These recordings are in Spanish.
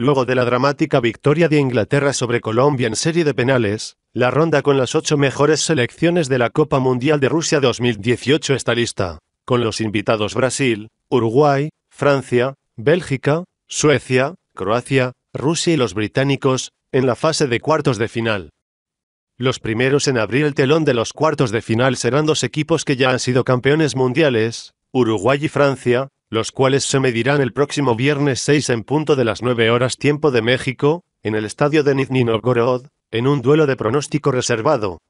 Luego de la dramática victoria de Inglaterra sobre Colombia en serie de penales, la ronda con las ocho mejores selecciones de la Copa Mundial de Rusia 2018 está lista, con los invitados Brasil, Uruguay, Francia, Bélgica, Suecia, Croacia, Rusia y los británicos, en la fase de cuartos de final. Los primeros en abrir el telón de los cuartos de final serán dos equipos que ya han sido campeones mundiales, Uruguay y Francia, los cuales se medirán el próximo viernes 6 en punto de las 9 horas tiempo de México, en el estadio de Nizhny Novgorod, en un duelo de pronóstico reservado.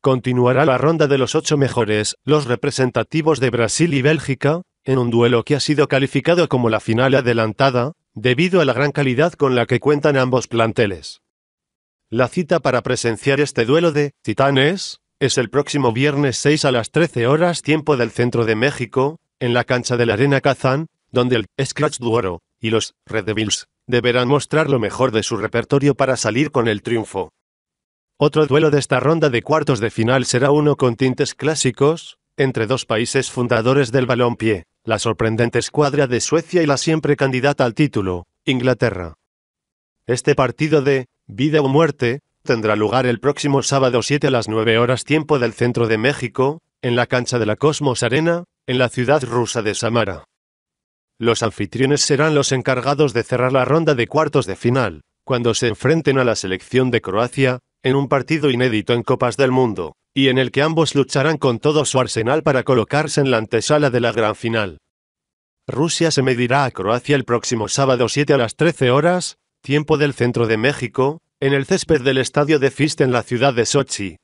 Continuará la ronda de los ocho mejores, los representativos de Brasil y Bélgica, en un duelo que ha sido calificado como la final adelantada, debido a la gran calidad con la que cuentan ambos planteles. La cita para presenciar este duelo de titanes es el próximo viernes 6 a las 13 horas tiempo del centro de México, en la cancha de la Arena Kazan, donde el Scratch Duoro y los Red Devils deberán mostrar lo mejor de su repertorio para salir con el triunfo. Otro duelo de esta ronda de cuartos de final será uno con tintes clásicos, entre dos países fundadores del balonpié, la sorprendente escuadra de Suecia y la siempre candidata al título, Inglaterra. Este partido de vida o muerte tendrá lugar el próximo sábado 7 a las 9 horas tiempo del centro de México, en la cancha de la Cosmos Arena, en la ciudad rusa de Samara. Los anfitriones serán los encargados de cerrar la ronda de cuartos de final, cuando se enfrenten a la selección de Croacia, en un partido inédito en Copas del Mundo, y en el que ambos lucharán con todo su arsenal para colocarse en la antesala de la gran final. Rusia se medirá a Croacia el próximo sábado 7 a las 13 horas, tiempo del centro de México, en el césped del estadio de Fist en la ciudad de Sochi,